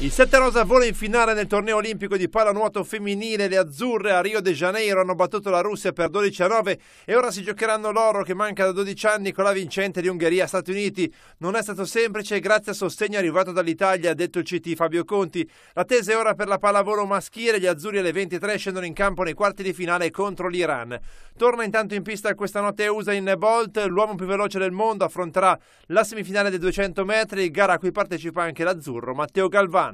Il Sette Rosa vola in finale nel torneo olimpico di pallanuoto femminile. Le azzurre a Rio de Janeiro hanno battuto la Russia per 12 a 9 e ora si giocheranno l'oro che manca da 12 anni con la vincente di Ungheria-Stati Uniti. Non è stato semplice grazie al sostegno arrivato dall'Italia, ha detto il CT Fabio Conti. L'attesa è ora per la pallavolo maschile. Gli azzurri alle 23 scendono in campo nei quarti di finale contro l'Iran. Torna intanto in pista questa notte USA in Bolt. L'uomo più veloce del mondo affronterà la semifinale dei 200 metri, gara a cui partecipa anche l'azzurro Matteo Galvani.